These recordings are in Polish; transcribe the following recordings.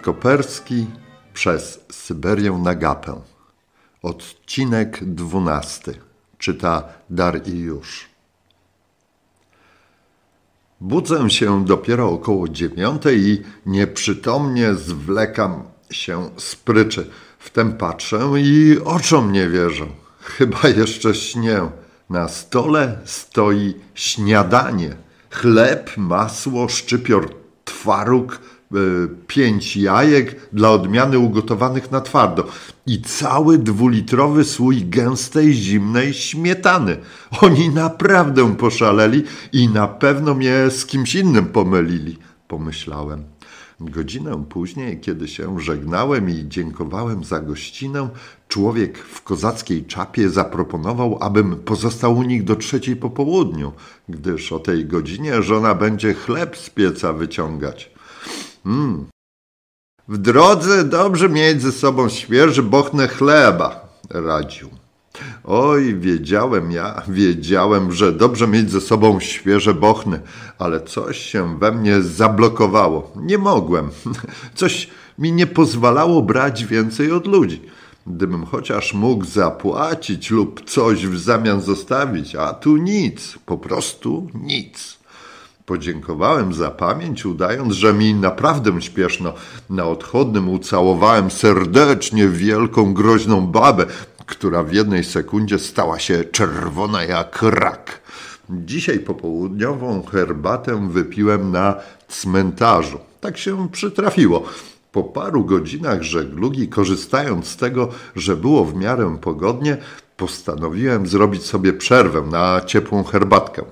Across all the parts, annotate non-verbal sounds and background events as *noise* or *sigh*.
Koperski przez Syberię na Gapę. Odcinek dwunasty. Czyta Dariusz. Budzę się dopiero około dziewiątej i nieprzytomnie zwlekam się z pryczy. Wtem patrzę i oczom nie wierzę. Chyba jeszcze śnię. Na stole stoi śniadanie. Chleb, masło, szczypior, twaróg, E, pięć jajek, dla odmiany ugotowanych na twardo. I cały dwulitrowy słój gęstej, zimnej śmietany. Oni naprawdę poszaleli i na pewno mnie z kimś innym pomylili, pomyślałem. Godzinę później, kiedy się żegnałem i dziękowałem za gościnę, człowiek w kozackiej czapie zaproponował, abym pozostał u nich do trzeciej po południu, gdyż o tej godzinie żona będzie chleb z pieca wyciągać. Mm. W drodze dobrze mieć ze sobą świeży bochny chleba, radził. Oj, wiedziałem ja, wiedziałem, że dobrze mieć ze sobą świeże bochny, ale coś się we mnie zablokowało. Nie mogłem. *laughs* Coś mi nie pozwalało brać więcej od ludzi. Gdybym chociaż mógł zapłacić lub coś w zamian zostawić, a tu nic, po prostu nic. Podziękowałem za pamięć, udając, że mi naprawdę śpieszno. Na odchodnym ucałowałem serdecznie wielką, groźną babę, która w jednej sekundzie stała się czerwona jak rak. Dzisiaj popołudniową herbatę wypiłem na cmentarzu. Tak się przytrafiło. Po paru godzinach żeglugi, korzystając z tego, że było w miarę pogodnie, postanowiłem zrobić sobie przerwę na ciepłą herbatkę.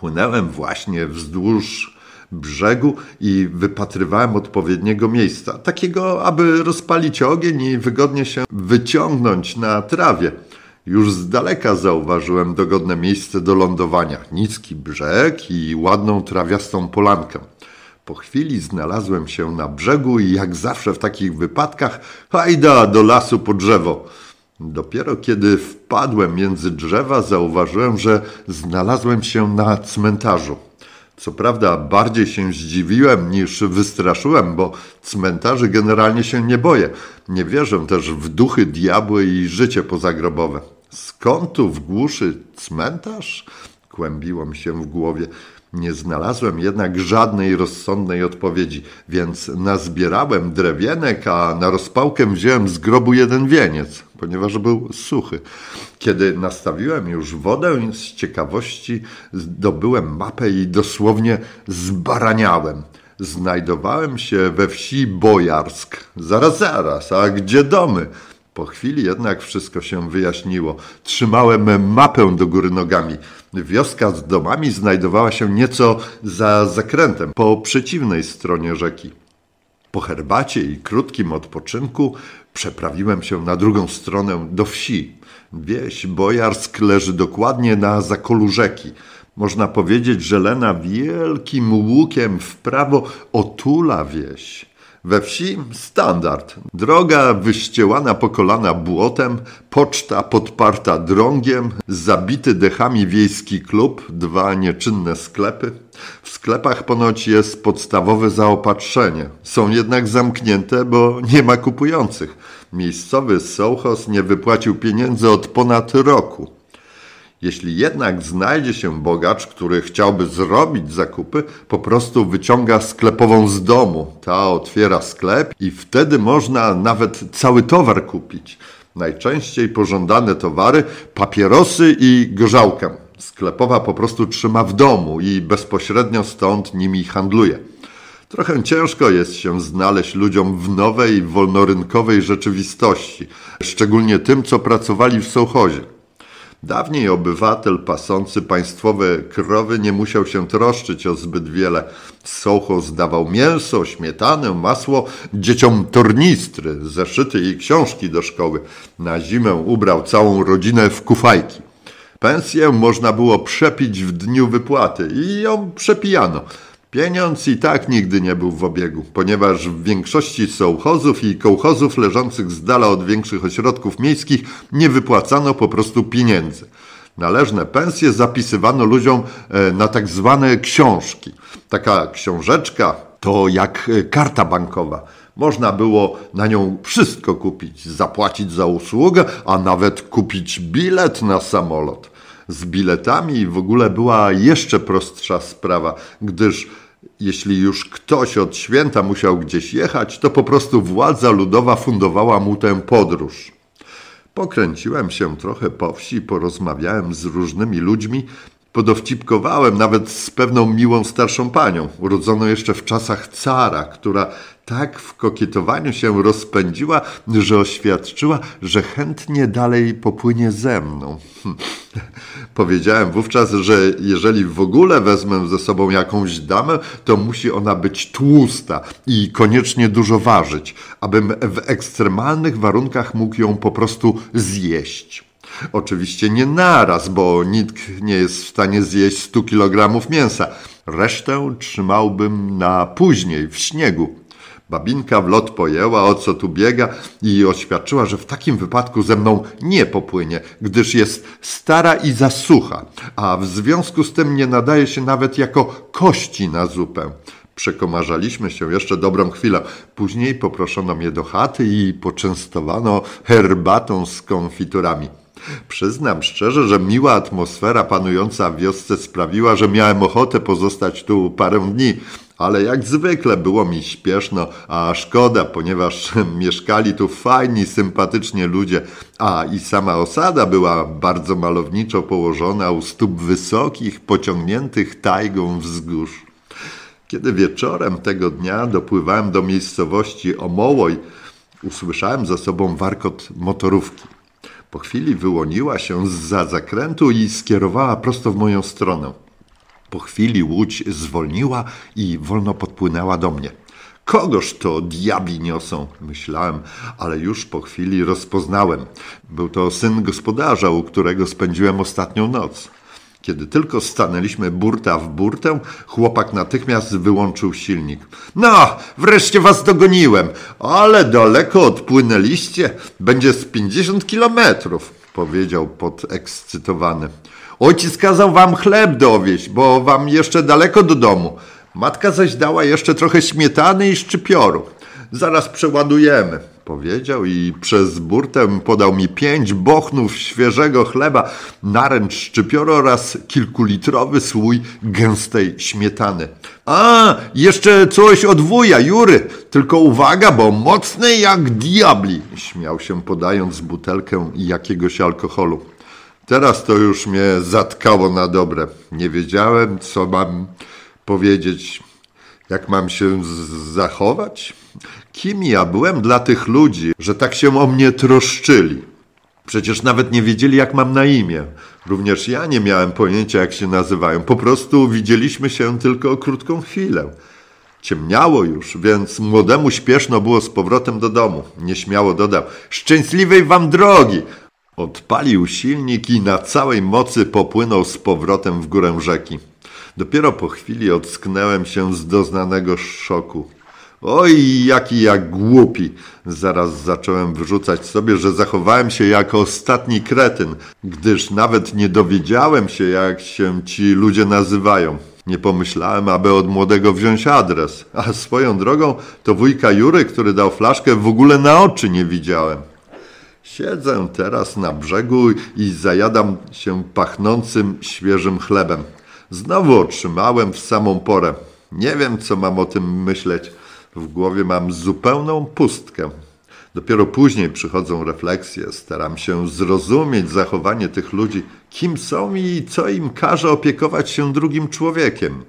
Płynęłem właśnie wzdłuż brzegu i wypatrywałem odpowiedniego miejsca, takiego, aby rozpalić ogień i wygodnie się wyciągnąć na trawie. Już z daleka zauważyłem dogodne miejsce do lądowania, niski brzeg i ładną trawiastą polankę. Po chwili znalazłem się na brzegu i jak zawsze w takich wypadkach, hajda do lasu po drzewo. Dopiero kiedy wpadłem między drzewa, zauważyłem, że znalazłem się na cmentarzu. Co prawda, bardziej się zdziwiłem niż wystraszyłem, bo cmentarzy generalnie się nie boję. Nie wierzę też w duchy, diabły i życie pozagrobowe. Skąd tu w głuszy cmentarz? Kłębiło mi się w głowie. Nie znalazłem jednak żadnej rozsądnej odpowiedzi, więc nazbierałem drewienek, a na rozpałkę wziąłem z grobu jeden wieniec, ponieważ był suchy. Kiedy nastawiłem już wodę, z ciekawości zdobyłem mapę i dosłownie zbaraniałem. Znajdowałem się we wsi Bojarsk. Zaraz, zaraz, a gdzie domy? Po chwili jednak wszystko się wyjaśniło. Trzymałem mapę do góry nogami. Wioska z domami znajdowała się nieco za zakrętem, po przeciwnej stronie rzeki. Po herbacie i krótkim odpoczynku przeprawiłem się na drugą stronę do wsi. Wieś Bojarsk leży dokładnie na zakolu rzeki. Można powiedzieć, że Lena wielkim łukiem w prawo otula wieś. We wsi standard. Droga wyściełana, po kolana błotem, poczta podparta drągiem, zabity dechami wiejski klub, dwa nieczynne sklepy. W sklepach ponoć jest podstawowe zaopatrzenie. Są jednak zamknięte, bo nie ma kupujących. Miejscowy sołchos nie wypłacił pieniędzy od ponad roku. Jeśli jednak znajdzie się bogacz, który chciałby zrobić zakupy, po prostu wyciąga sklepową z domu. Ta otwiera sklep i wtedy można nawet cały towar kupić. Najczęściej pożądane towary papierosy i gorzałkę. Sklepowa po prostu trzyma w domu i bezpośrednio stąd nimi handluje. Trochę ciężko jest się znaleźć ludziom w nowej, wolnorynkowej rzeczywistości, szczególnie tym, co pracowali w sołchozie. Dawniej obywatel pasący państwowe krowy nie musiał się troszczyć o zbyt wiele. Socho zdawał mięso, śmietanę, masło, dzieciom tornistry, zeszyty i książki do szkoły. Na zimę ubrał całą rodzinę w kufajki. Pensję można było przepić w dniu wypłaty i ją przepijano. Pieniądz i tak nigdy nie był w obiegu, ponieważ w większości sołchozów i kołchozów leżących z dala od większych ośrodków miejskich nie wypłacano po prostu pieniędzy. Należne pensje zapisywano ludziom e, na tak zwane książki. Taka książeczka to jak e, karta bankowa. Można było na nią wszystko kupić, zapłacić za usługę, a nawet kupić bilet na samolot z biletami w ogóle była jeszcze prostsza sprawa, gdyż jeśli już ktoś od święta musiał gdzieś jechać, to po prostu władza ludowa fundowała mu tę podróż. Pokręciłem się trochę po wsi, porozmawiałem z różnymi ludźmi, Podowcipkowałem nawet z pewną miłą starszą panią, urodzoną jeszcze w czasach cara, która tak w kokietowaniu się rozpędziła, że oświadczyła, że chętnie dalej popłynie ze mną. Hm. *laughs* Powiedziałem wówczas, że jeżeli w ogóle wezmę ze sobą jakąś damę, to musi ona być tłusta i koniecznie dużo ważyć, abym w ekstremalnych warunkach mógł ją po prostu zjeść. Oczywiście nie naraz, bo nikt nie jest w stanie zjeść 100 kg mięsa. Resztę trzymałbym na później, w śniegu. Babinka w lot pojęła, o co tu biega i oświadczyła, że w takim wypadku ze mną nie popłynie, gdyż jest stara i zasucha, a w związku z tym nie nadaje się nawet jako kości na zupę. Przekomarzaliśmy się jeszcze dobrą chwilę. Później poproszono mnie do chaty i poczęstowano herbatą z konfiturami. Przyznam szczerze, że miła atmosfera panująca w wiosce sprawiła, że miałem ochotę pozostać tu parę dni, ale jak zwykle było mi śpieszno, a szkoda, ponieważ *laughs* mieszkali tu fajni, sympatyczni ludzie, a i sama osada była bardzo malowniczo położona u stóp wysokich, pociągniętych tajgą wzgórz. Kiedy wieczorem tego dnia dopływałem do miejscowości Omołoj, usłyszałem za sobą warkot motorówki. Po chwili wyłoniła się za zakrętu i skierowała prosto w moją stronę. Po chwili łódź zwolniła i wolno podpłynęła do mnie. Kogoż to diabli niosą? Myślałem, ale już po chwili rozpoznałem. Był to syn gospodarza, u którego spędziłem ostatnią noc. Kiedy tylko stanęliśmy burta w burtę, chłopak natychmiast wyłączył silnik. No, wreszcie was dogoniłem, ale daleko odpłynęliście, będzie z 50 kilometrów, powiedział podekscytowany. Ojciec kazał wam chleb dowieść, bo wam jeszcze daleko do domu. Matka zaś dała jeszcze trochę śmietany i szczypioru. Zaraz przeładujemy. Powiedział i przez burtę podał mi pięć bochnów świeżego chleba, naręcz szczypioro oraz kilkulitrowy słój gęstej śmietany. A, jeszcze coś od wuja, Jury, tylko uwaga, bo mocny jak diabli, śmiał się podając butelkę jakiegoś alkoholu. Teraz to już mnie zatkało na dobre. Nie wiedziałem, co mam powiedzieć, jak mam się zachować kim ja byłem dla tych ludzi, że tak się o mnie troszczyli. Przecież nawet nie wiedzieli, jak mam na imię. Również ja nie miałem pojęcia, jak się nazywają. Po prostu widzieliśmy się tylko krótką chwilę. Ciemniało już, więc młodemu śpieszno było z powrotem do domu. Nieśmiało dodał: Szczęśliwej wam drogi! Odpalił silnik i na całej mocy popłynął z powrotem w górę rzeki. Dopiero po chwili ocknęłem się z doznanego szoku. Oj, jaki ja głupi! Zaraz zacząłem wyrzucać sobie, że zachowałem się jako ostatni kretyn, gdyż nawet nie dowiedziałem się, jak się ci ludzie nazywają. Nie pomyślałem, aby od młodego wziąć adres, a swoją drogą to wujka Jury, który dał flaszkę, w ogóle na oczy nie widziałem. Siedzę teraz na brzegu i zajadam się pachnącym świeżym chlebem. Znowu otrzymałem w samą porę. Nie wiem, co mam o tym myśleć w głowie mam zupełną pustkę. Dopiero później przychodzą refleksje, staram się zrozumieć zachowanie tych ludzi, kim są i co im każe opiekować się drugim człowiekiem.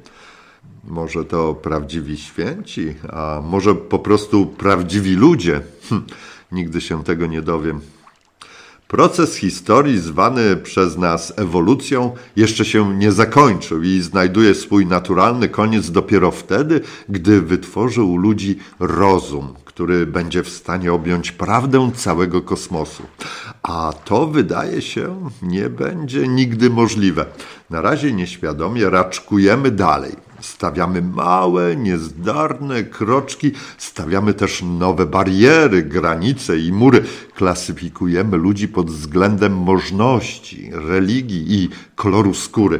Może to prawdziwi święci, a może po prostu prawdziwi ludzie. Hm, nigdy się tego nie dowiem. Proces historii, zwany przez nas ewolucją, jeszcze się nie zakończył i znajduje swój naturalny koniec dopiero wtedy, gdy wytworzył ludzi rozum, który będzie w stanie objąć prawdę całego kosmosu. A to wydaje się nie będzie nigdy możliwe. Na razie nieświadomie raczkujemy dalej. Stawiamy małe, niezdarne kroczki, stawiamy też nowe bariery, granice i mury. Klasyfikujemy ludzi pod względem możności, religii i koloru skóry.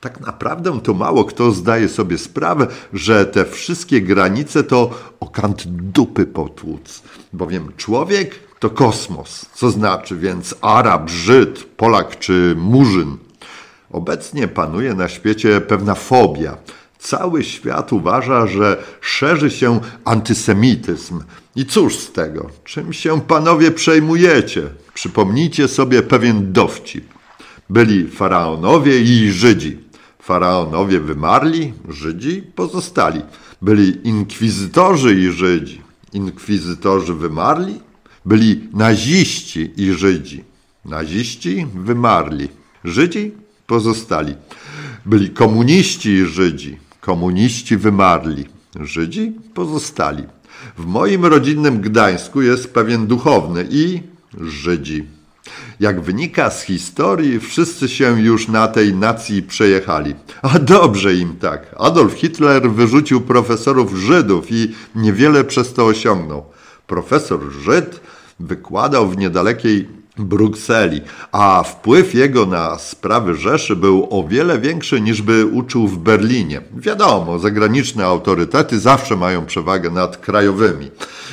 Tak naprawdę to mało kto zdaje sobie sprawę, że te wszystkie granice to okant dupy potłuc, bowiem człowiek to kosmos, co znaczy więc Arab, Żyd, Polak czy Murzyn. Obecnie panuje na świecie pewna fobia. Cały świat uważa, że szerzy się antysemityzm. I cóż z tego? Czym się panowie przejmujecie? Przypomnijcie sobie pewien dowcip. Byli faraonowie i Żydzi. Faraonowie wymarli, Żydzi pozostali. Byli inkwizytorzy i Żydzi. Inkwizytorzy wymarli, byli naziści i Żydzi. Naziści wymarli, Żydzi pozostali. Byli komuniści i Żydzi. Komuniści wymarli, Żydzi pozostali. W moim rodzinnym Gdańsku jest pewien duchowny i Żydzi jak wynika z historii, wszyscy się już na tej nacji przejechali. A dobrze im tak. Adolf Hitler wyrzucił profesorów Żydów i niewiele przez to osiągnął. Profesor Żyd wykładał w niedalekiej Brukseli, a wpływ jego na sprawy Rzeszy był o wiele większy niż by uczył w Berlinie. Wiadomo, zagraniczne autorytety zawsze mają przewagę nad krajowymi.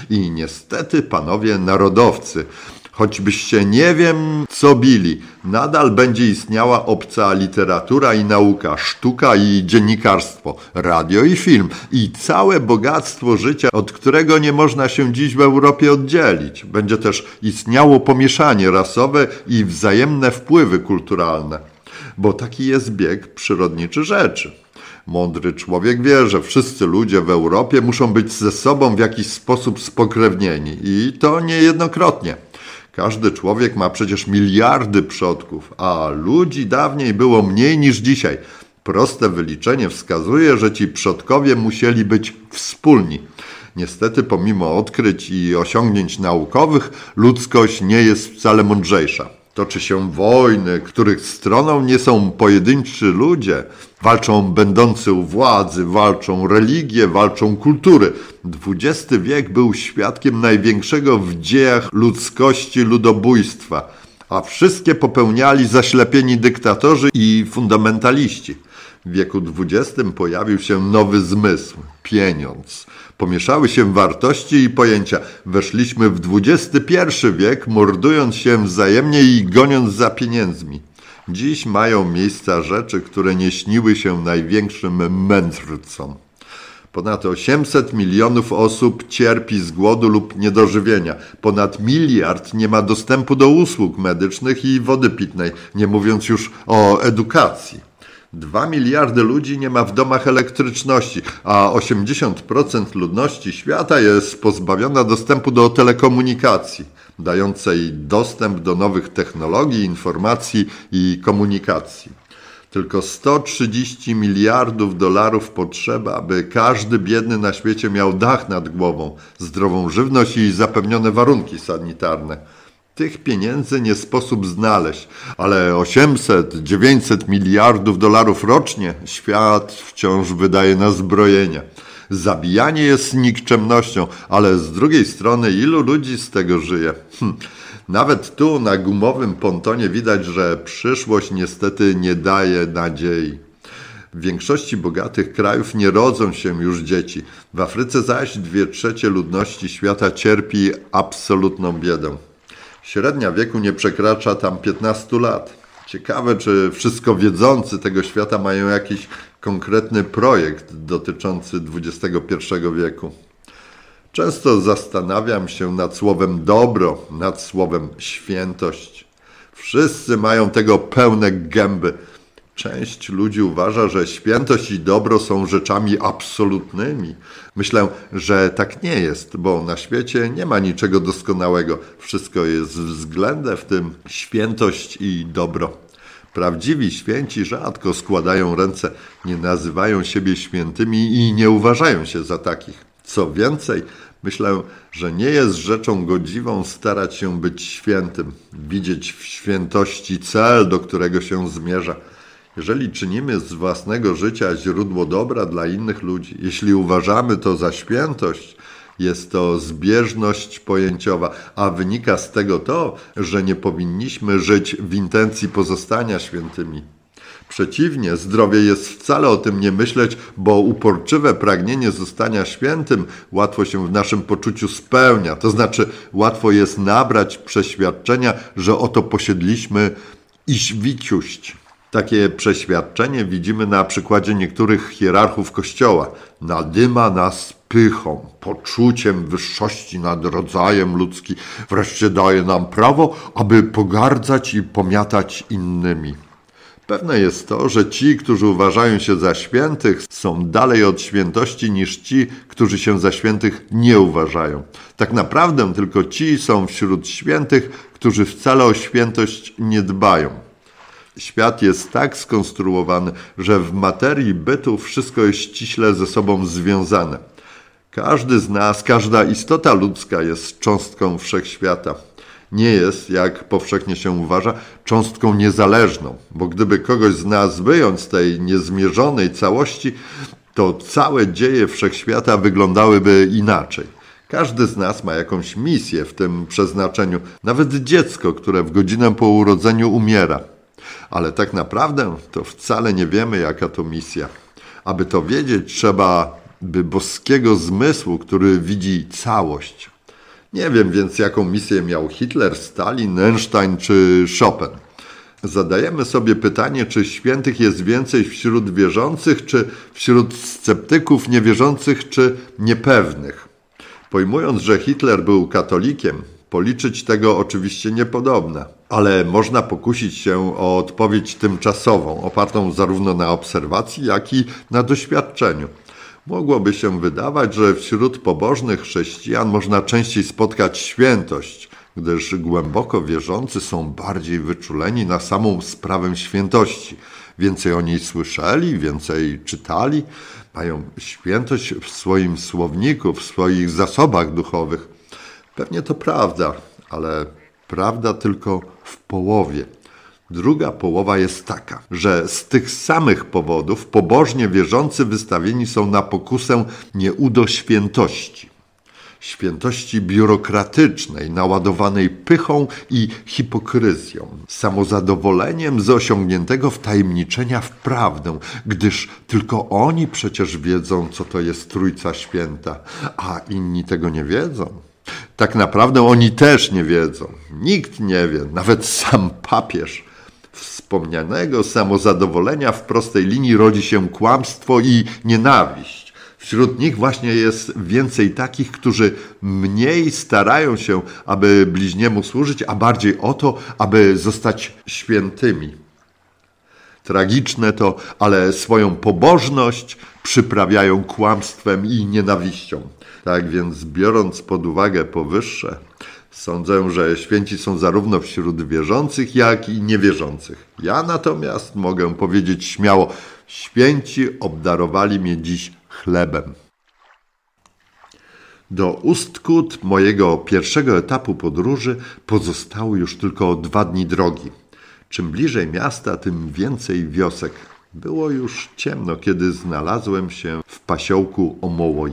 I niestety panowie narodowcy Choćbyście nie wiem, co bili, nadal będzie istniała obca literatura i nauka, sztuka i dziennikarstwo, radio i film i całe bogactwo życia, od którego nie można się dziś w Europie oddzielić. Będzie też istniało pomieszanie rasowe i wzajemne wpływy kulturalne, bo taki jest bieg przyrodniczy rzeczy. Mądry człowiek wie, że wszyscy ludzie w Europie muszą być ze sobą w jakiś sposób spokrewnieni i to niejednokrotnie. Każdy człowiek ma przecież miliardy przodków, a ludzi dawniej było mniej niż dzisiaj. Proste wyliczenie wskazuje, że ci przodkowie musieli być wspólni. Niestety, pomimo odkryć i osiągnięć naukowych, ludzkość nie jest wcale mądrzejsza. Toczy się wojny, których stroną nie są pojedynczy ludzie. Walczą będący u władzy, walczą religie, walczą kultury. XX wiek był świadkiem największego w dziejach ludzkości ludobójstwa a wszystkie popełniali zaślepieni dyktatorzy i fundamentaliści. W wieku XX pojawił się nowy zmysł pieniądz. Pomieszały się wartości i pojęcia. Weszliśmy w XXI wiek, mordując się wzajemnie i goniąc za pieniędzmi. Dziś mają miejsca rzeczy, które nie śniły się największym mędrcom. Ponad 800 milionów osób cierpi z głodu lub niedożywienia. Ponad miliard nie ma dostępu do usług medycznych i wody pitnej, nie mówiąc już o edukacji. 2 miliardy ludzi nie ma w domach elektryczności, a 80% ludności świata jest pozbawiona dostępu do telekomunikacji, dającej dostęp do nowych technologii, informacji i komunikacji tylko 130 miliardów dolarów potrzeba, aby każdy biedny na świecie miał dach nad głową, zdrową żywność i zapewnione warunki sanitarne. Tych pieniędzy nie sposób znaleźć, ale 800-900 miliardów dolarów rocznie świat wciąż wydaje na zbrojenia. Zabijanie jest nikczemnością, ale z drugiej strony ilu ludzi z tego żyje? Hm. Nawet tu na gumowym pontonie widać, że przyszłość niestety nie daje nadziei. W większości bogatych krajów nie rodzą się już dzieci. W Afryce zaś dwie trzecie ludności świata cierpi absolutną biedą. Średnia wieku nie przekracza tam 15 lat. Ciekawe, czy wszystko wiedzący tego świata mają jakiś konkretny projekt dotyczący XXI wieku. Często zastanawiam się nad słowem dobro, nad słowem świętość. Wszyscy mają tego pełne gęby. Część ludzi uważa, że świętość i dobro są rzeczami absolutnymi. Myślę, że tak nie jest, bo na świecie nie ma niczego doskonałego. Wszystko jest względem, w tym świętość i dobro. Prawdziwi święci rzadko składają ręce, nie nazywają siebie świętymi i nie uważają się za takich. Co więcej, Myślę, że nie jest rzeczą godziwą starać się być świętym, widzieć w świętości cel, do którego się zmierza. Jeżeli czynimy z własnego życia źródło dobra dla innych ludzi, jeśli uważamy to za świętość, jest to zbieżność pojęciowa, a wynika z tego to, że nie powinniśmy żyć w intencji pozostania świętymi, Przeciwnie, zdrowie jest wcale o tym nie myśleć, bo uporczywe pragnienie zostania świętym łatwo się w naszym poczuciu spełnia. To znaczy, łatwo jest nabrać przeświadczenia, że oto posiedliśmy i wiciuść. Takie przeświadczenie widzimy na przykładzie niektórych hierarchów Kościoła. Nadyma nas pychą, poczuciem wyższości nad rodzajem ludzki, wreszcie daje nam prawo, aby pogardzać i pomiatać innymi. Pewne jest to, że ci, którzy uważają się za świętych, są dalej od świętości niż ci, którzy się za świętych nie uważają. Tak naprawdę tylko ci są wśród świętych, którzy wcale o świętość nie dbają. Świat jest tak skonstruowany, że w materii bytu wszystko jest ściśle ze sobą związane. Każdy z nas, każda istota ludzka jest cząstką wszechświata nie jest, jak powszechnie się uważa, cząstką niezależną, bo gdyby kogoś z nas wyjąć z tej niezmierzonej całości, to całe dzieje wszechświata wyglądałyby inaczej. Każdy z nas ma jakąś misję w tym przeznaczeniu, nawet dziecko, które w godzinę po urodzeniu umiera. Ale tak naprawdę to wcale nie wiemy, jaka to misja. Aby to wiedzieć, trzeba by boskiego zmysłu, który widzi całość. Nie wiem więc, jaką misję miał Hitler, Stalin, Einstein czy Chopin. Zadajemy sobie pytanie, czy świętych jest więcej wśród wierzących, czy wśród sceptyków, niewierzących, czy niepewnych. Pojmując, że Hitler był katolikiem, policzyć tego oczywiście niepodobne, ale można pokusić się o odpowiedź tymczasową, opartą zarówno na obserwacji, jak i na doświadczeniu. Mogłoby się wydawać, że wśród pobożnych chrześcijan można częściej spotkać świętość, gdyż głęboko wierzący są bardziej wyczuleni na samą sprawę świętości. Więcej o niej słyszeli, więcej czytali, mają świętość w swoim słowniku, w swoich zasobach duchowych. Pewnie to prawda, ale prawda tylko w połowie. Druga połowa jest taka, że z tych samych powodów pobożnie wierzący wystawieni są na pokusę nieudoświętości. Świętości biurokratycznej, naładowanej pychą i hipokryzją, samozadowoleniem z osiągniętego wtajemniczenia w prawdę, gdyż tylko oni przecież wiedzą, co to jest Trójca Święta, a inni tego nie wiedzą. Tak naprawdę oni też nie wiedzą. Nikt nie wie, nawet sam papież wspomnianego samozadowolenia w prostej linii rodzi się kłamstwo i nienawiść. Wśród nich właśnie jest więcej takich, którzy mniej starają się, aby bliźniemu służyć, a bardziej o to, aby zostać świętymi. Tragiczne to, ale swoją pobożność przyprawiają kłamstwem i nienawiścią. Tak więc, biorąc pod uwagę powyższe, Sądzę, że święci są zarówno wśród wierzących, jak i niewierzących. Ja natomiast mogę powiedzieć śmiało: święci obdarowali mnie dziś chlebem. Do Ustkut, mojego pierwszego etapu podróży, pozostały już tylko dwa dni drogi. Czym bliżej miasta, tym więcej wiosek. Było już ciemno, kiedy znalazłem się w pasiołku Omołoj.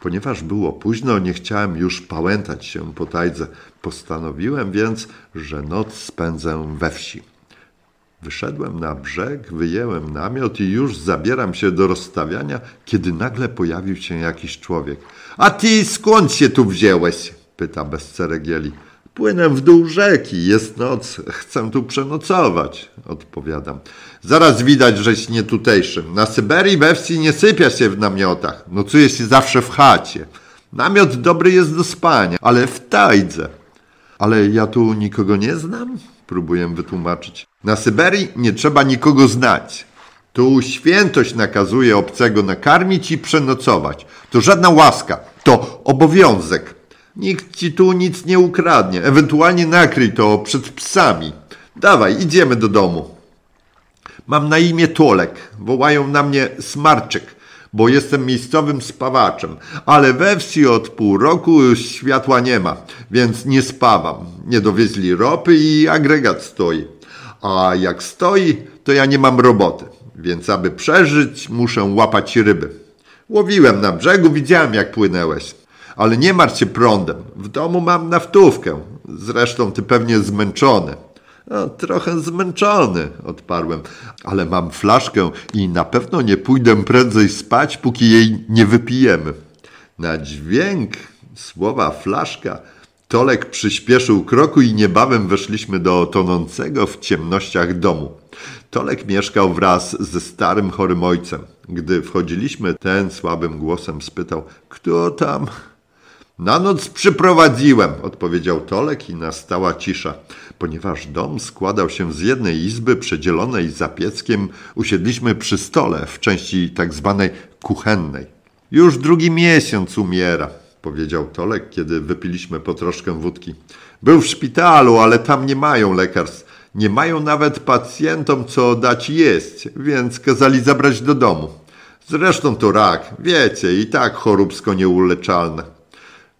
Ponieważ było późno, nie chciałem już pałętać się po tajdze. Postanowiłem więc, że noc spędzę we wsi. Wyszedłem na brzeg, wyjęłem namiot i już zabieram się do rozstawiania, kiedy nagle pojawił się jakiś człowiek. A ty skąd się tu wzięłeś? pyta bez ceregieli. Płynę w dół rzeki, jest noc, chcę tu przenocować, odpowiadam. Zaraz widać, żeś nie tutejszy. Na Syberii we wsi nie sypia się w namiotach, nocuje się zawsze w chacie. Namiot dobry jest do spania, ale w tajdze. Ale ja tu nikogo nie znam, próbuję wytłumaczyć. Na Syberii nie trzeba nikogo znać. Tu świętość nakazuje obcego nakarmić i przenocować. To żadna łaska, to obowiązek. Nikt ci tu nic nie ukradnie. Ewentualnie nakryj to przed psami. Dawaj, idziemy do domu. Mam na imię Tolek. Wołają na mnie Smarczyk, bo jestem miejscowym spawaczem. Ale we wsi od pół roku już światła nie ma, więc nie spawam. Nie dowieźli ropy i agregat stoi. A jak stoi, to ja nie mam roboty. Więc aby przeżyć, muszę łapać ryby. Łowiłem na brzegu, widziałem jak płynęłeś ale nie martw się prądem. W domu mam naftówkę. Zresztą ty pewnie zmęczony. No, trochę zmęczony, odparłem, ale mam flaszkę i na pewno nie pójdę prędzej spać, póki jej nie wypijemy. Na dźwięk słowa flaszka Tolek przyspieszył kroku i niebawem weszliśmy do tonącego w ciemnościach domu. Tolek mieszkał wraz ze starym chorym ojcem. Gdy wchodziliśmy, ten słabym głosem spytał: Kto tam? Na noc przyprowadziłem, odpowiedział Tolek i nastała cisza, ponieważ dom składał się z jednej izby przedzielonej zapieckiem, usiedliśmy przy stole w części tak zwanej kuchennej. Już drugi miesiąc umiera, powiedział Tolek, kiedy wypiliśmy po troszkę wódki. Był w szpitalu, ale tam nie mają lekarstw. Nie mają nawet pacjentom co dać jeść, więc kazali zabrać do domu. Zresztą to rak, wiecie, i tak choróbsko nieuleczalne.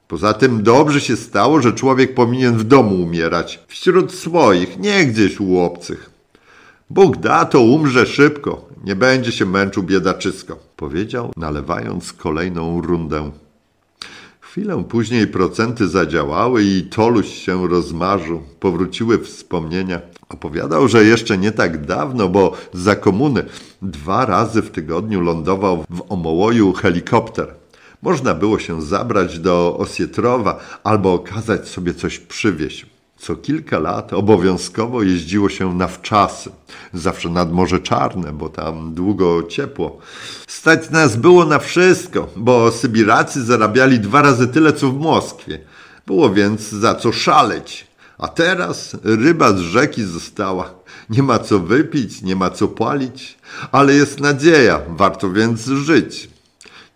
Poza tym dobrze się stało, że człowiek powinien w domu umierać, wśród swoich, nie gdzieś u obcych. Bóg da, to umrze szybko, nie będzie się męczył biedaczysko, powiedział, nalewając kolejną rundę. Chwilę później procenty zadziałały i Toluś się rozmarzył. Powróciły wspomnienia. Opowiadał, że jeszcze nie tak dawno, bo za komuny dwa razy w tygodniu lądował w Omołoju helikopter. Można było się zabrać do Osietrowa albo okazać sobie coś przywieźć. Co kilka lat obowiązkowo jeździło się na wczasy, zawsze nad Morze Czarne, bo tam długo ciepło. Stać nas było na wszystko, bo Sybiracy zarabiali dwa razy tyle co w Moskwie. Było więc za co szaleć. A teraz ryba z rzeki została. Nie ma co wypić, nie ma co palić, ale jest nadzieja, warto więc żyć.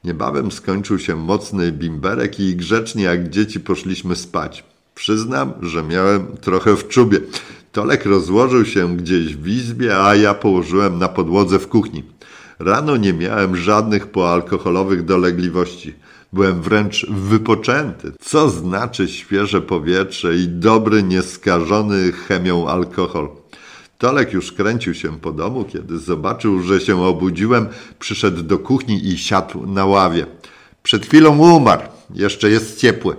Niebawem skończył się mocny bimberek i grzecznie jak dzieci poszliśmy spać. Przyznam, że miałem trochę w czubie. Tolek rozłożył się gdzieś w izbie, a ja położyłem na podłodze w kuchni. Rano nie miałem żadnych poalkoholowych dolegliwości. Byłem wręcz wypoczęty, co znaczy świeże powietrze i dobry, nieskażony chemią alkohol. Tolek już kręcił się po domu, kiedy zobaczył, że się obudziłem, przyszedł do kuchni i siadł na ławie. Przed chwilą umarł, jeszcze jest ciepły,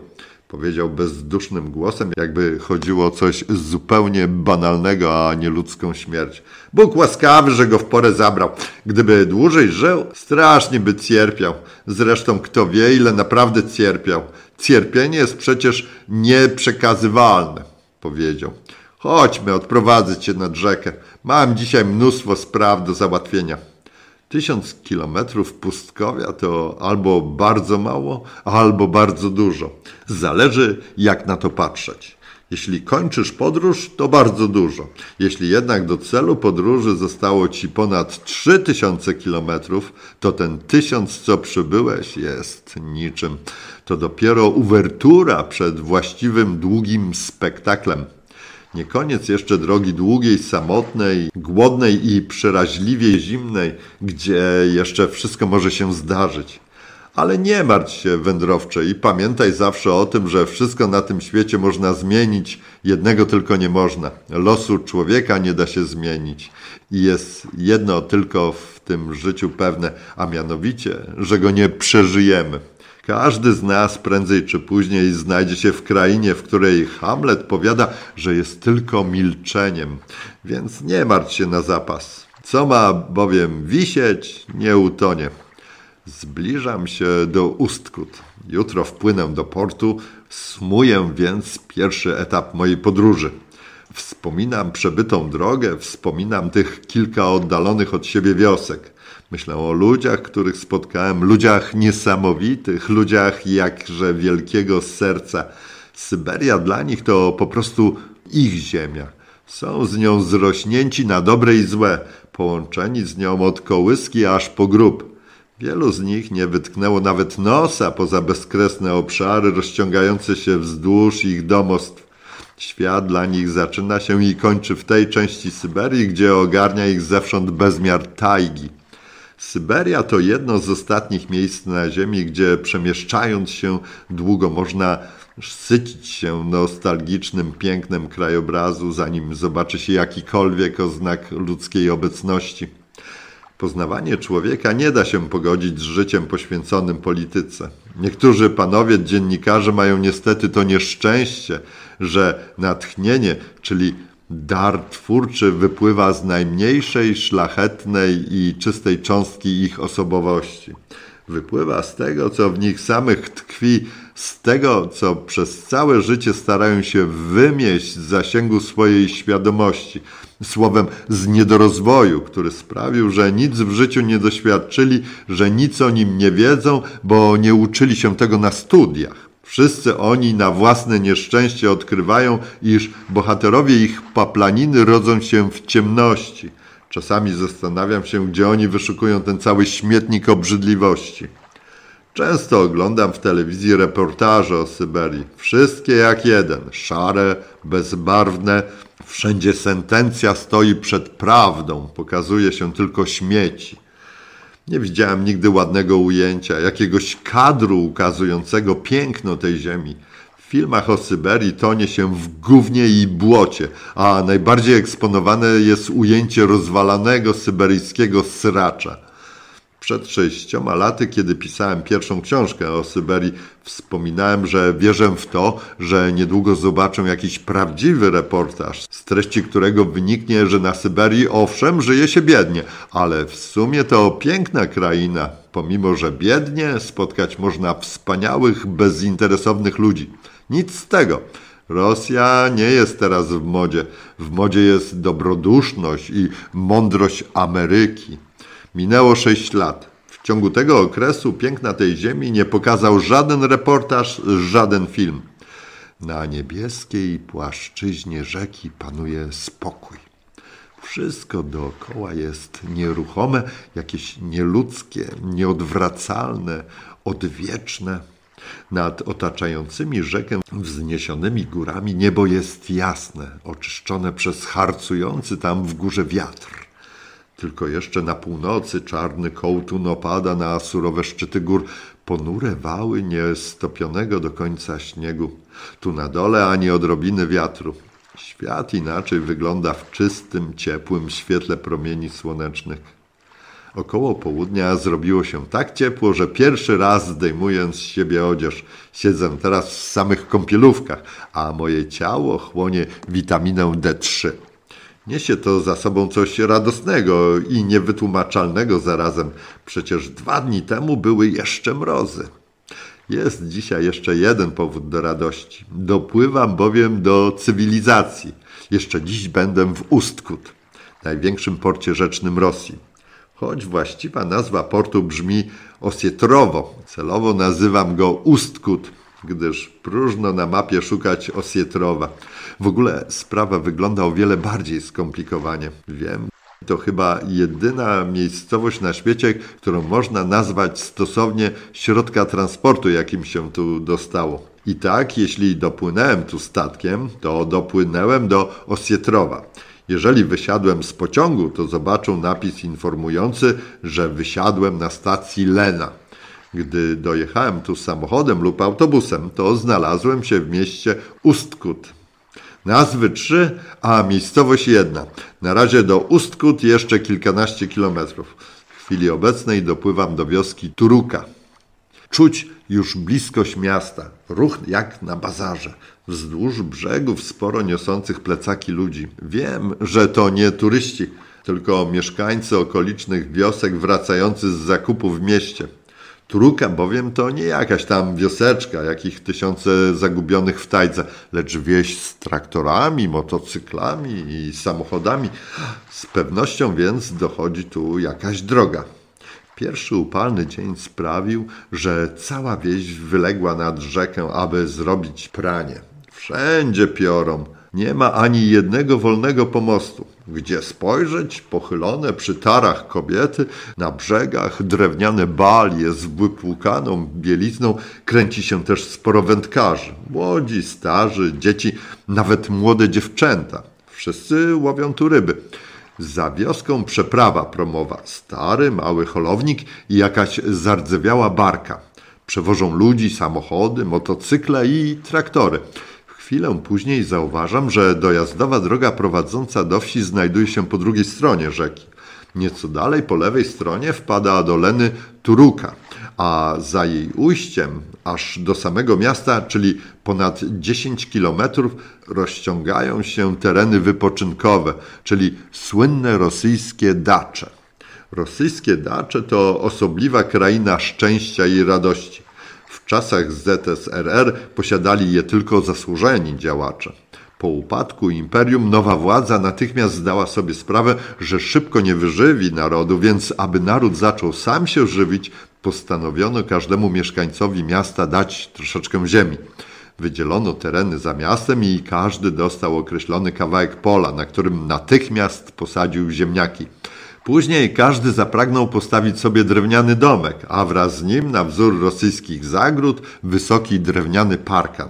powiedział bezdusznym głosem, jakby chodziło o coś zupełnie banalnego, a nie ludzką śmierć. Bóg łaskawy, że go w porę zabrał. Gdyby dłużej żył, strasznie by cierpiał. Zresztą kto wie, ile naprawdę cierpiał. Cierpienie jest przecież nieprzekazywalne, powiedział. Chodźmy, odprowadzę cię nad rzekę. Mam dzisiaj mnóstwo spraw do załatwienia. Tysiąc kilometrów pustkowia to albo bardzo mało, albo bardzo dużo. Zależy, jak na to patrzeć. Jeśli kończysz podróż, to bardzo dużo. Jeśli jednak do celu podróży zostało ci ponad 3000 kilometrów, to ten tysiąc, co przybyłeś, jest niczym. To dopiero uwertura przed właściwym długim spektaklem. Nie koniec jeszcze drogi długiej, samotnej, głodnej i przeraźliwie zimnej, gdzie jeszcze wszystko może się zdarzyć. Ale nie martw się, wędrowcze, i pamiętaj zawsze o tym, że wszystko na tym świecie można zmienić, jednego tylko nie można. Losu człowieka nie da się zmienić. I jest jedno tylko w tym życiu pewne, a mianowicie, że go nie przeżyjemy. Każdy z nas prędzej czy później znajdzie się w krainie, w której Hamlet powiada, że jest tylko milczeniem, więc nie martw się na zapas. Co ma bowiem wisieć, nie utonie. Zbliżam się do Ustkut. Jutro wpłynę do portu, smuję więc pierwszy etap mojej podróży. Wspominam przebytą drogę, wspominam tych kilka oddalonych od siebie wiosek. Myślę o ludziach, których spotkałem, ludziach niesamowitych, ludziach jakże wielkiego serca. Syberia dla nich to po prostu ich ziemia. Są z nią zrośnięci na dobre i złe, połączeni z nią od kołyski aż po grób. Wielu z nich nie wytknęło nawet nosa poza bezkresne obszary rozciągające się wzdłuż ich domostw Świat dla nich zaczyna się i kończy w tej części Syberii, gdzie ogarnia ich zewsząd bezmiar tajgi. Syberia to jedno z ostatnich miejsc na Ziemi, gdzie przemieszczając się długo można sycić się nostalgicznym pięknem krajobrazu, zanim zobaczy się jakikolwiek oznak ludzkiej obecności. Poznawanie człowieka nie da się pogodzić z życiem poświęconym polityce. Niektórzy panowie dziennikarze mają niestety to nieszczęście – że natchnienie, czyli dar twórczy, wypływa z najmniejszej, szlachetnej i czystej cząstki ich osobowości. Wypływa z tego, co w nich samych tkwi, z tego, co przez całe życie starają się wymieść z zasięgu swojej świadomości. Słowem, z niedorozwoju, który sprawił, że nic w życiu nie doświadczyli, że nic o nim nie wiedzą, bo nie uczyli się tego na studiach. Wszyscy oni na własne nieszczęście odkrywają, iż bohaterowie ich paplaniny rodzą się w ciemności. Czasami zastanawiam się, gdzie oni wyszukują ten cały śmietnik obrzydliwości. Często oglądam w telewizji reportaże o Syberii. Wszystkie jak jeden, szare, bezbarwne, wszędzie sentencja stoi przed prawdą, pokazuje się tylko śmieci. Nie widziałem nigdy ładnego ujęcia, jakiegoś kadru ukazującego piękno tej ziemi. W filmach o Syberii tonie się w gównie i błocie, a najbardziej eksponowane jest ujęcie rozwalanego syberyjskiego sracza. Przed sześcioma laty, kiedy pisałem pierwszą książkę o Syberii, wspominałem, że wierzę w to, że niedługo zobaczę jakiś prawdziwy reportaż, z treści którego wyniknie, że na Syberii owszem żyje się biednie, ale w sumie to piękna kraina. Pomimo, że biednie, spotkać można wspaniałych, bezinteresownych ludzi. Nic z tego. Rosja nie jest teraz w modzie. W modzie jest dobroduszność i mądrość Ameryki. Minęło sześć lat. W ciągu tego okresu piękna tej ziemi nie pokazał żaden reportaż, żaden film. Na niebieskiej płaszczyźnie rzeki panuje spokój. Wszystko dookoła jest nieruchome, jakieś nieludzkie, nieodwracalne, odwieczne. Nad otaczającymi rzekę wzniesionymi górami niebo jest jasne, oczyszczone przez harcujący tam w górze wiatr. Tylko jeszcze na północy czarny kołtun opada na surowe szczyty gór, ponure wały niestopionego do końca śniegu. Tu na dole ani odrobiny wiatru. Świat inaczej wygląda w czystym, ciepłym świetle promieni słonecznych. Około południa zrobiło się tak ciepło, że pierwszy raz zdejmując z siebie odzież, siedzę teraz w samych kąpielówkach, a moje ciało chłonie witaminę D3. Niesie to za sobą coś radosnego i niewytłumaczalnego zarazem. Przecież dwa dni temu były jeszcze mrozy. Jest dzisiaj jeszcze jeden powód do radości. Dopływam bowiem do cywilizacji. Jeszcze dziś będę w Ustkut, największym porcie rzecznym Rosji. Choć właściwa nazwa portu brzmi Osietrowo, celowo nazywam go Ustkut, gdyż próżno na mapie szukać Osietrowa. W ogóle sprawa wygląda o wiele bardziej skomplikowanie. Wiem, to chyba jedyna miejscowość na świecie, którą można nazwać stosownie środka transportu, jakim się tu dostało. I tak, jeśli dopłynąłem tu statkiem, to dopłynęłem do Osietrowa. Jeżeli wysiadłem z pociągu, to zobaczył napis informujący, że wysiadłem na stacji Lena. Gdy dojechałem tu samochodem lub autobusem, to znalazłem się w mieście Ustkut. Nazwy trzy, a miejscowość jedna. Na razie do Ustkut jeszcze kilkanaście kilometrów. W chwili obecnej dopływam do wioski Turuka. Czuć już bliskość miasta, ruch jak na bazarze. Wzdłuż brzegów sporo niosących plecaki ludzi. Wiem, że to nie turyści, tylko mieszkańcy okolicznych wiosek wracający z zakupów w mieście. Truka bowiem to nie jakaś tam wioseczka, jakich tysiące zagubionych w tajdze, lecz wieś z traktorami, motocyklami i samochodami. Z pewnością więc dochodzi tu jakaś droga. Pierwszy upalny dzień sprawił, że cała wieś wyległa nad rzekę, aby zrobić pranie. Wszędzie piorą. Nie ma ani jednego wolnego pomostu, gdzie spojrzeć pochylone przy tarach kobiety, na brzegach drewniane balie z wypłukaną bielizną, kręci się też sporo wędkarzy, młodzi, starzy, dzieci, nawet młode dziewczęta. Wszyscy łowią tu ryby. Za wioską przeprawa promowa, stary, mały holownik i jakaś zardzewiała barka. Przewożą ludzi, samochody, motocykle i traktory. Chwilę później zauważam, że dojazdowa droga prowadząca do wsi znajduje się po drugiej stronie rzeki. Nieco dalej po lewej stronie wpada do Leny Turuka, a za jej ujściem aż do samego miasta, czyli ponad 10 kilometrów, rozciągają się tereny wypoczynkowe, czyli słynne rosyjskie dacze. Rosyjskie dacze to osobliwa kraina szczęścia i radości. W czasach ZSRR posiadali je tylko zasłużeni działacze. Po upadku imperium nowa władza natychmiast zdała sobie sprawę, że szybko nie wyżywi narodu, więc aby naród zaczął sam się żywić, postanowiono każdemu mieszkańcowi miasta dać troszeczkę ziemi. Wydzielono tereny za miastem i każdy dostał określony kawałek pola, na którym natychmiast posadził ziemniaki. Później każdy zapragnął postawić sobie drewniany domek, a wraz z nim, na wzór rosyjskich zagród, wysoki drewniany parkan.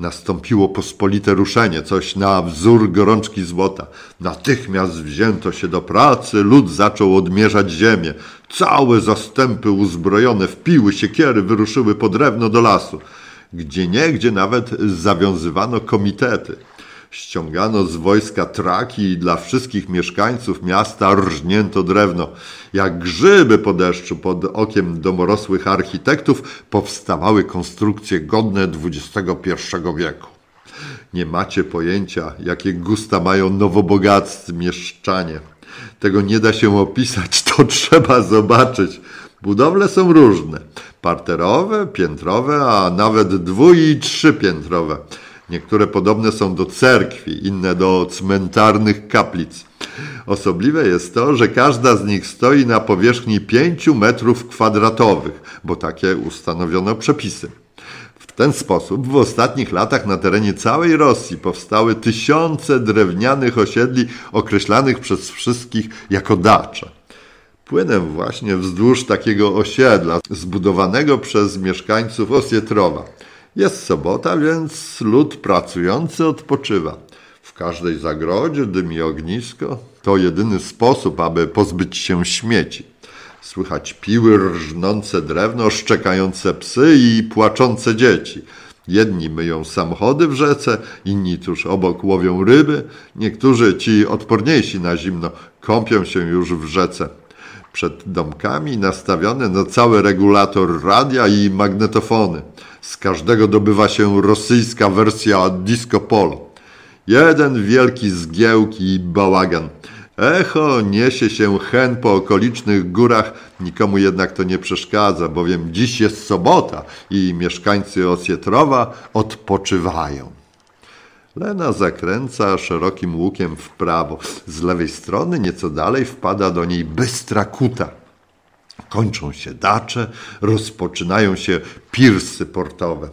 Nastąpiło pospolite ruszenie, coś na wzór gorączki złota. Natychmiast wzięto się do pracy, lud zaczął odmierzać ziemię. Całe zastępy uzbrojone wpiły siekiery, wyruszyły po drewno do lasu. Gdzie niegdzie nawet zawiązywano komitety. Ściągano z wojska traki i dla wszystkich mieszkańców miasta rżnięto drewno. Jak grzyby po deszczu pod okiem domorosłych architektów powstawały konstrukcje godne XXI wieku. Nie macie pojęcia, jakie gusta mają nowobogactwo mieszczanie. Tego nie da się opisać, *laughs* to trzeba zobaczyć. Budowle są różne: parterowe, piętrowe, a nawet dwu i trzypiętrowe. Niektóre podobne są do cerkwi, inne do cmentarnych kaplic. Osobliwe jest to, że każda z nich stoi na powierzchni 5 metrów kwadratowych, bo takie ustanowiono przepisy. W ten sposób w ostatnich latach na terenie całej Rosji powstały tysiące drewnianych osiedli określanych przez wszystkich jako dacze. Płynę właśnie wzdłuż takiego osiedla zbudowanego przez mieszkańców Osietrowa jest sobota, więc lud pracujący odpoczywa. W każdej zagrodzie dymi ognisko. To jedyny sposób, aby pozbyć się śmieci. Słychać piły rżnące drewno, szczekające psy i płaczące dzieci. Jedni myją samochody w rzece, inni tuż obok łowią ryby, niektórzy ci odporniejsi na zimno kąpią się już w rzece. Przed domkami nastawione na cały regulator radia i magnetofony. Z każdego dobywa się rosyjska wersja disco pol, Jeden wielki zgiełk i bałagan. Echo niesie się hen po okolicznych górach, nikomu jednak to nie przeszkadza, bowiem dziś jest sobota i mieszkańcy Osietrowa odpoczywają. Lena zakręca szerokim łukiem w prawo. Z lewej strony, nieco dalej, wpada do niej bystra kuta kończą się dacze, rozpoczynają się pirsy portowe.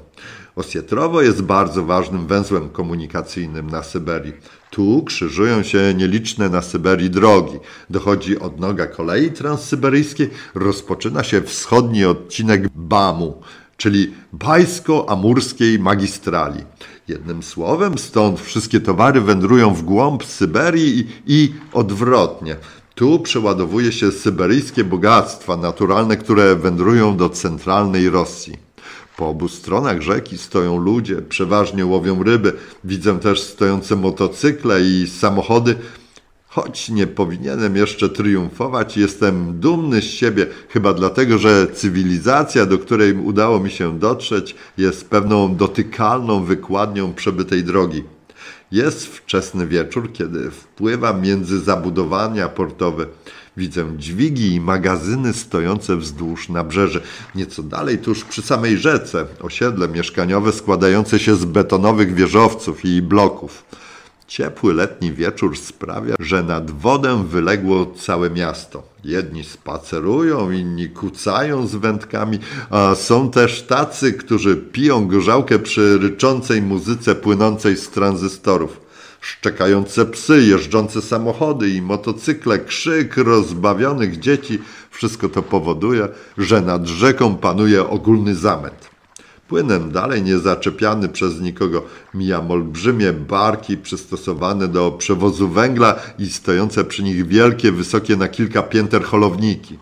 Osietrowo jest bardzo ważnym węzłem komunikacyjnym na Syberii. Tu krzyżują się nieliczne na Syberii drogi. Dochodzi odnoga kolei transsyberyjskiej, rozpoczyna się wschodni odcinek BAMU, czyli Bajsko-Amurskiej Magistrali. Jednym słowem, stąd wszystkie towary wędrują w głąb Syberii i, i odwrotnie. Tu przeładowuje się syberyjskie bogactwa naturalne, które wędrują do centralnej Rosji. Po obu stronach rzeki stoją ludzie, przeważnie łowią ryby. Widzę też stojące motocykle i samochody Choć nie powinienem jeszcze triumfować, jestem dumny z siebie, chyba dlatego, że cywilizacja, do której udało mi się dotrzeć, jest pewną dotykalną wykładnią przebytej drogi. Jest wczesny wieczór, kiedy wpływam między zabudowania portowe. Widzę dźwigi i magazyny stojące wzdłuż nabrzeży. Nieco dalej, tuż przy samej rzece, osiedle mieszkaniowe składające się z betonowych wieżowców i bloków. Ciepły letni wieczór sprawia, że nad wodę wyległo całe miasto. Jedni spacerują, inni kucają z wędkami, a są też tacy, którzy piją grzałkę przy ryczącej muzyce płynącej z tranzystorów. Szczekające psy, jeżdżące samochody i motocykle, krzyk rozbawionych dzieci wszystko to powoduje, że nad rzeką panuje ogólny zamęt. Płynem dalej, nie zaczepiany przez nikogo. Mijam olbrzymie barki przystosowane do przewozu węgla i stojące przy nich wielkie, wysokie na kilka pięter holowniki.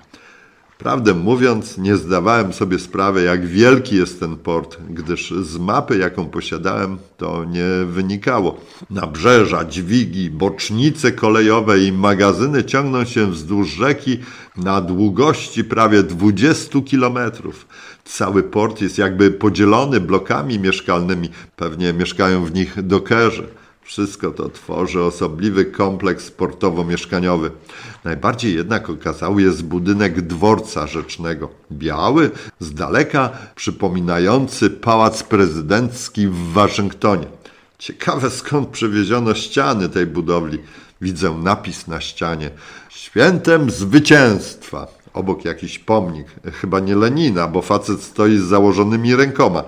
Prawdę mówiąc, nie zdawałem sobie sprawy, jak wielki jest ten port, gdyż z mapy, jaką posiadałem, to nie wynikało. Nabrzeża, dźwigi, bocznice kolejowe i magazyny ciągną się wzdłuż rzeki na długości prawie 20 kilometrów. Cały port jest jakby podzielony blokami mieszkalnymi, pewnie mieszkają w nich dokerzy. Wszystko to tworzy osobliwy kompleks sportowo-mieszkaniowy. Najbardziej jednak okazały jest budynek dworca rzecznego. Biały, z daleka przypominający pałac prezydencki w Waszyngtonie. Ciekawe skąd przywieziono ściany tej budowli. Widzę napis na ścianie: Świętem Zwycięstwa. Obok jakiś pomnik, chyba nie Lenina, bo facet stoi z założonymi rękoma.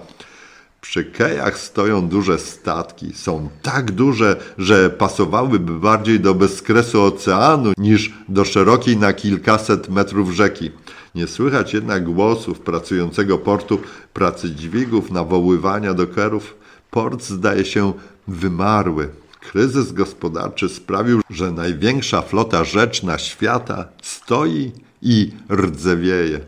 Przy kejach stoją duże statki. Są tak duże, że pasowałyby bardziej do bezkresu oceanu niż do szerokiej na kilkaset metrów rzeki. Nie słychać jednak głosów pracującego portu, pracy dźwigów, nawoływania do kerów. Port zdaje się wymarły. Kryzys gospodarczy sprawił, że największa flota rzeczna świata stoi i rdzewieje.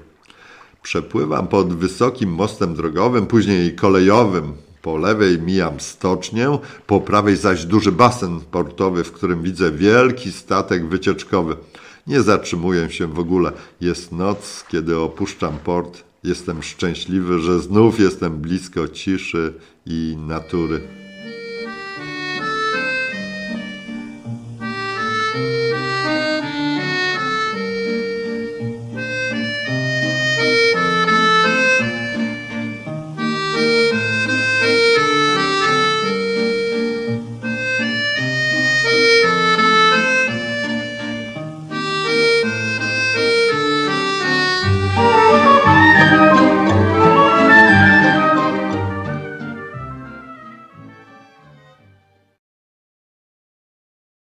Przepływam pod wysokim mostem drogowym, później kolejowym. Po lewej mijam stocznię, po prawej zaś duży basen portowy, w którym widzę wielki statek wycieczkowy. Nie zatrzymuję się w ogóle. Jest noc, kiedy opuszczam port. Jestem szczęśliwy, że znów jestem blisko ciszy i natury.